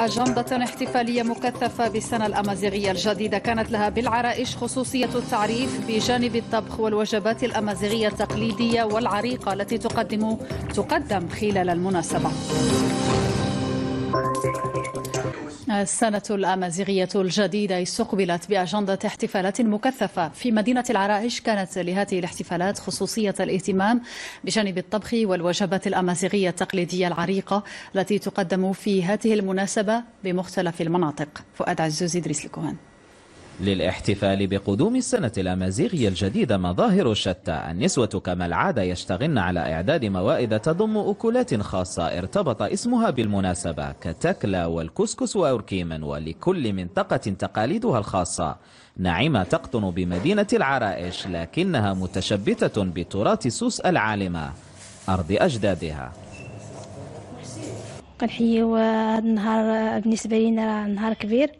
أجندة احتفالية مكثفة بالسنة الأمازيغية الجديدة كانت لها بالعرائش خصوصية التعريف بجانب الطبخ والوجبات الأمازيغية التقليدية والعريقة التي تقدم تقدم خلال المناسبة. السنة الأمازيغية الجديدة استقبلت بأجندة احتفالات مكثفة في مدينة العرائش كانت لهذه الاحتفالات خصوصية الاهتمام بجانب الطبخ والوجبات الأمازيغية التقليدية العريقة التي تقدم في هذه المناسبة بمختلف المناطق فؤاد عزوز إدريس الكوهان للاحتفال بقدوم السنة الأمازيغية الجديدة مظاهر شتى النسوة كما العادة يشتغلن على إعداد موائد تضم أكلات خاصة ارتبط اسمها بالمناسبة كتكلا والكسكس وأوركيمن ولكل منطقة تقاليدها الخاصة نعيمة تقطن بمدينة العرائش لكنها متشبتة بتراث سوس العالمة أرض أجدادها كنحيوا هذا النهار بالنسبة لنا نهار كبير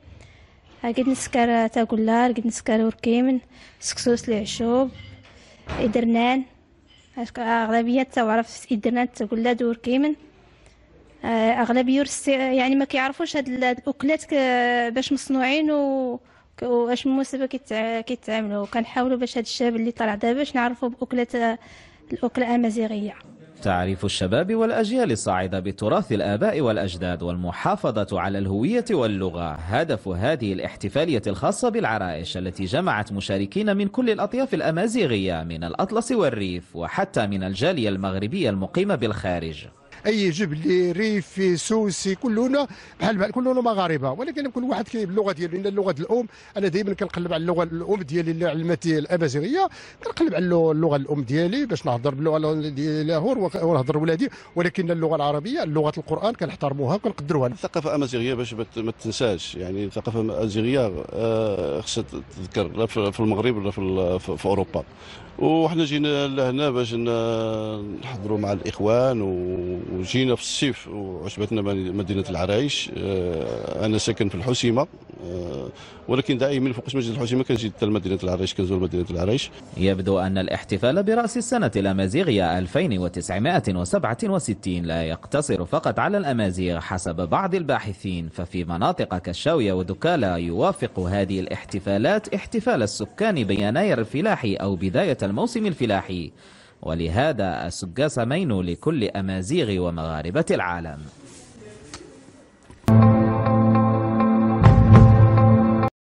قد نسكر تاكولار قد نسكر وركيمن سكسوس العشوب إدرنان أغلبية تعرف إدرنان دور كيمن أغلبية يعني ما كيعرفوش هاد الأكلات باش مصنوعين و واش المناسبه كيتعاملوا كنحاولوا باش هاد الشاب اللي طلع دابا باش نعرفوا باكلات الاكله الامازيغيه تعريف الشباب والأجيال الصاعدة بتراث الآباء والأجداد والمحافظة على الهوية واللغة هدف هذه الاحتفالية الخاصة بالعرائش التي جمعت مشاركين من كل الأطياف الأمازيغية من الأطلس والريف وحتى من الجالية المغربية المقيمة بالخارج اي جبلي ريفي سوسي كلنا بحال بحال كلنا مغاربه ولكن كل واحد كاين باللغه ديالو لان اللغه الام انا دائما كنقلب على اللغه الام ديالي اللي علمتي الامازيغيه كنقلب على اللغه الام ديالي باش نهضر باللغه ديالهور ونهضر ولادي ولكن اللغه العربيه لغه القران كنحترموها وكنقدروها الثقافه الامازيغيه باش ما تنساش يعني الثقافه الامازيغيه آه، خصها تذكر لا في المغرب ولا في اوروبا وحنا جينا لهنا باش نحضروا مع الاخوان و وجينا في الصيف وعجبتنا مدينه العرايش آه، انا ساكن في الحسيمه آه، ولكن دائما فوق مسجد الحسيمه كنجي حتى لمدينه العرايش كنزور مدينه العرايش يبدو ان الاحتفال براس السنه الامازيغيه 2967 لا يقتصر فقط على الامازيغ حسب بعض الباحثين ففي مناطق كالشاويه ودكاله يوافق هذه الاحتفالات احتفال السكان بيناير الفلاحي او بدايه الموسم الفلاحي ولهذا السجاس مين لكل أمازيغ ومغاربة العالم